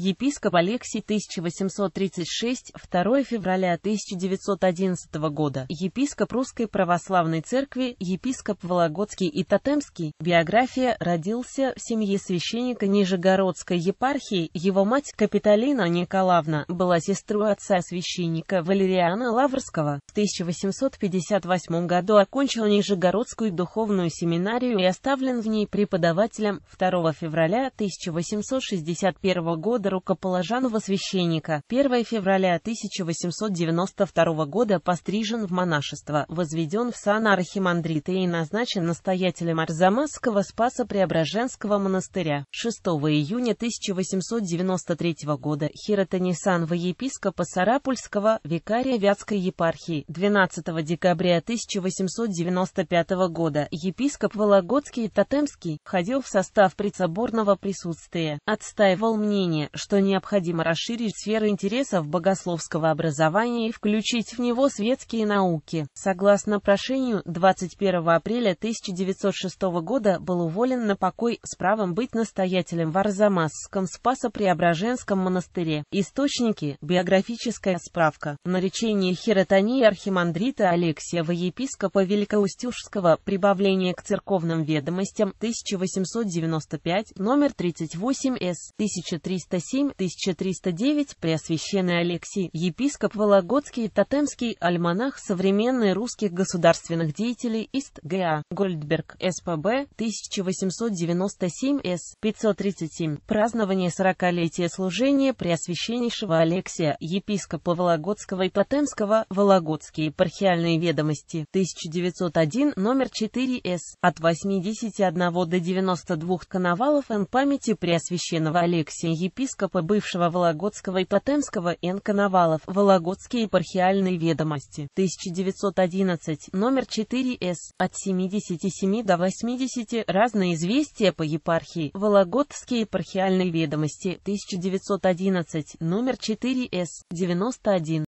Епископ Алексий 1836, 2 февраля 1911 года, епископ Русской Православной Церкви, епископ Вологодский и Тотемский. Биография родился в семье священника Нижегородской епархии. Его мать Капитолина Николаевна была сестрой отца священника Валериана Лаврского. В 1858 году окончил Нижегородскую духовную семинарию и оставлен в ней преподавателем 2 февраля 1861 года Федору Каположанову священника, 1 февраля 1892 года пострижен в монашество, возведен в сан архимандрита и назначен настоятелем Арзамасского Спаса Преображенского монастыря. 6 июня 1893 года Хиротонисан во епископа Сарапульского, викария Вятской епархии. 12 декабря 1895 года епископ Вологодский и Тотемский входил в состав предсоборного присутствия, отстаивал мнение, что необходимо расширить сферы интересов богословского образования и включить в него светские науки. Согласно прошению, 21 апреля 1906 года был уволен на покой с правом быть настоятелем в Арзамасском Спасо-Преображенском монастыре. Источники. Биографическая справка. Наречение хиротонии архимандрита Алексеева епископа Великоустюжского «Прибавление к церковным ведомостям» 1895, номер 38 С. 1307 1307-1309, Преосвященный Алексий, епископ Вологодский, Тотемский, Альманах современных русских государственных деятелей, Ист, Г.А. Гольдберг, СПБ, 1897, С. 537, празднование 40-летия служения Преосвященнейшего Алексия, епископа Вологодского и Тотемского, Вологодские епархиальные ведомости, 1901, номер 4, С. От 81 до 92 коновалов Н. памяти Преосвященного Алексия епископа епископа бывшего Вологодского и Тотемского Н. Коновалов, Вологодские епархиальные ведомости, 1911, номер 4С, от 77 до 80, разные известия по епархии, Вологодские епархиальные ведомости, 1911, номер 4С, 91.